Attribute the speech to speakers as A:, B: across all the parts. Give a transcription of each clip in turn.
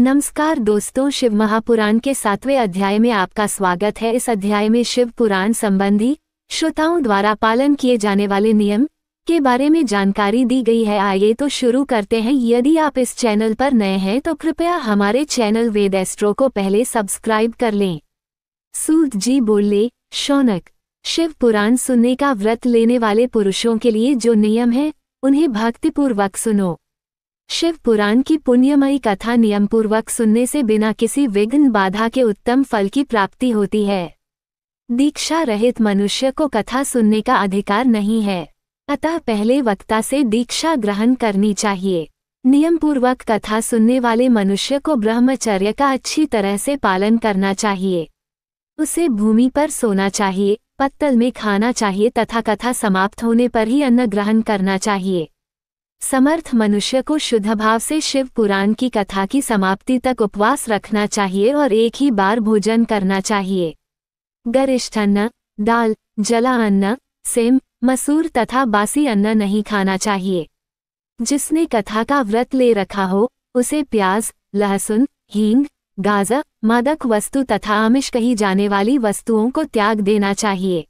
A: नमस्कार दोस्तों शिव महापुराण के सातवें अध्याय में आपका स्वागत है इस अध्याय में शिव पुराण संबंधी श्रोताओं द्वारा पालन किए जाने वाले नियम के बारे में जानकारी दी गई है आइए तो शुरू करते हैं यदि आप इस चैनल पर नए हैं तो कृपया हमारे चैनल वेद एस्ट्रो को पहले सब्सक्राइब कर लें सूद जी बोले शौनक शिव पुराण सुनने का व्रत लेने वाले पुरुषों के लिए जो नियम है उन्हें भक्तिपूर्वक सुनो शिव पुराण की पुण्यमयी कथा नियमपूर्वक सुनने से बिना किसी विघ्न बाधा के उत्तम फल की प्राप्ति होती है दीक्षा रहित मनुष्य को कथा सुनने का अधिकार नहीं है अतः पहले वक्ता से दीक्षा ग्रहण करनी चाहिए नियमपूर्वक कथा सुनने वाले मनुष्य को ब्रह्मचर्य का अच्छी तरह से पालन करना चाहिए उसे भूमि पर सोना चाहिए पत्तल में खाना चाहिए तथा कथा समाप्त होने पर ही अन्न ग्रहण करना चाहिए समर्थ मनुष्य को शुद्ध भाव से शिव पुराण की कथा की समाप्ति तक उपवास रखना चाहिए और एक ही बार भोजन करना चाहिए गरिष्ठ अन्न दाल जला अन्न सेम मसूर तथा बासी अन्न नहीं खाना चाहिए जिसने कथा का व्रत ले रखा हो उसे प्याज लहसुन हींग गाजर मादक वस्तु तथा आमिष कही जाने वाली वस्तुओं को त्याग देना चाहिए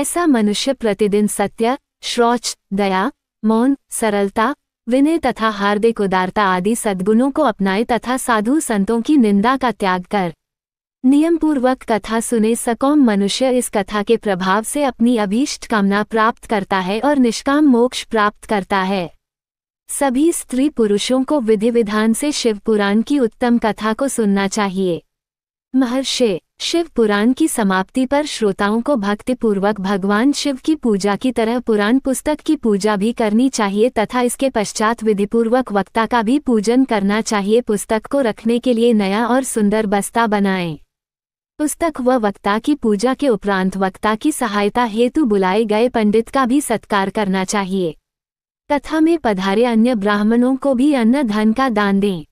A: ऐसा मनुष्य प्रतिदिन सत्य श्रौच दया मौन सरलता विनय तथा हार्दिक उदारता आदि सद्गुणों को अपनाए तथा साधु संतों की निंदा का त्याग कर नियमपूर्वक कथा सुने सकौम मनुष्य इस कथा के प्रभाव से अपनी अभीष्ट कामना प्राप्त करता है और निष्काम मोक्ष प्राप्त करता है सभी स्त्री पुरुषों को विधि विधान से शिवपुराण की उत्तम कथा को सुनना चाहिए महर्षि शिव पुराण की समाप्ति पर श्रोताओं को भक्तिपूर्वक भगवान शिव की पूजा की तरह पुराण पुस्तक की पूजा भी करनी चाहिए तथा इसके पश्चात विधिपूर्वक वक्ता का भी पूजन करना चाहिए पुस्तक को रखने के लिए नया और सुंदर बस्ता बनाएं पुस्तक व वक्ता की पूजा के उपरांत वक्ता की सहायता हेतु बुलाए गए पंडित का भी सत्कार करना चाहिए कथा में पधारे अन्य ब्राह्मणों को भी अन्न धन का दान दें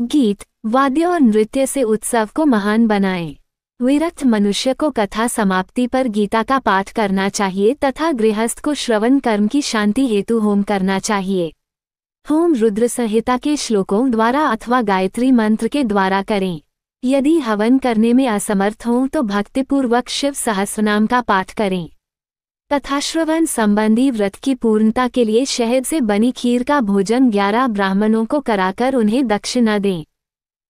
A: गीत वाद्य और नृत्य से उत्सव को महान बनाएं विरक्त मनुष्य को कथा समाप्ति पर गीता का पाठ करना चाहिए तथा गृहस्थ को श्रवण कर्म की शांति हेतु होम करना चाहिए होम रुद्र संहिता के श्लोकों द्वारा अथवा गायत्री मंत्र के द्वारा करें यदि हवन करने में असमर्थ हो तो भक्तिपूर्वक शिव सहस्रनाम का पाठ करें कथाश्रवण संबंधी व्रत की पूर्णता के लिए शहद से बनी खीर का भोजन ग्यारह ब्राह्मणों को कराकर उन्हें दक्षिणा दें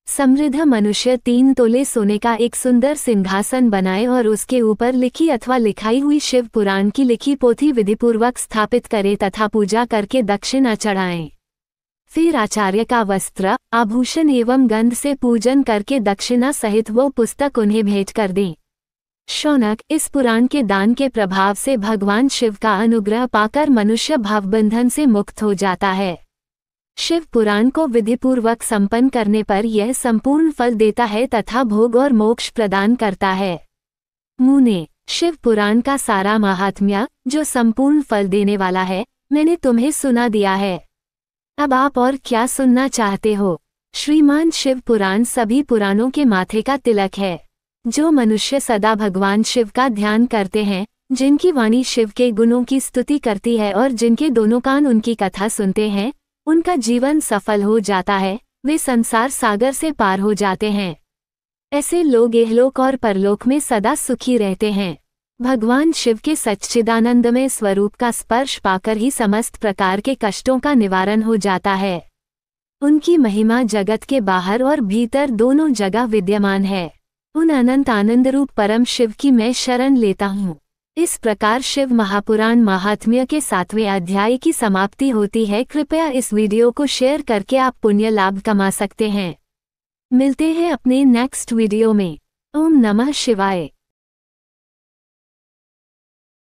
A: समृद्ध मनुष्य तीन तोले सोने का एक सुंदर सिंहासन बनाए और उसके ऊपर लिखी अथवा लिखाई हुई शिव पुराण की लिखी पोथी विधिपूर्वक स्थापित करे तथा पूजा करके दक्षिणा चढ़ाए फिर आचार्य का वस्त्र आभूषण एवं गंध से पूजन करके दक्षिणा सहित वो पुस्तक उन्हें भेंट कर दें शौनक इस पुराण के दान के प्रभाव से भगवान शिव का अनुग्रह पाकर मनुष्य भावबंधन से मुक्त हो जाता है शिव पुराण को विधिपूर्वक संपन्न करने पर यह संपूर्ण फल देता है तथा भोग और मोक्ष प्रदान करता है मुने शिव पुराण का सारा महात्म्य जो संपूर्ण फल देने वाला है मैंने तुम्हें सुना दिया है अब आप और क्या सुनना चाहते हो श्रीमान शिव पुराण सभी पुराणों के माथे का तिलक है जो मनुष्य सदा भगवान शिव का ध्यान करते हैं जिनकी वाणी शिव के गुणों की स्तुति करती है और जिनके दोनों कान उनकी कथा सुनते हैं उनका जीवन सफल हो जाता है वे संसार सागर से पार हो जाते हैं ऐसे लोग एहलोक और परलोक में सदा सुखी रहते हैं भगवान शिव के सच्चिदानंदमय स्वरूप का स्पर्श पाकर ही समस्त प्रकार के कष्टों का निवारण हो जाता है उनकी महिमा जगत के बाहर और भीतर दोनों जगह विद्यमान है उन अनंत आनंद रूप परम शिव की मैं शरण लेता हूँ इस प्रकार शिव महापुराण महात्म्य के सातवें अध्याय की समाप्ति होती है कृपया इस वीडियो को शेयर करके आप पुण्य लाभ कमा सकते हैं मिलते हैं अपने नेक्स्ट वीडियो में ओम नमः शिवाय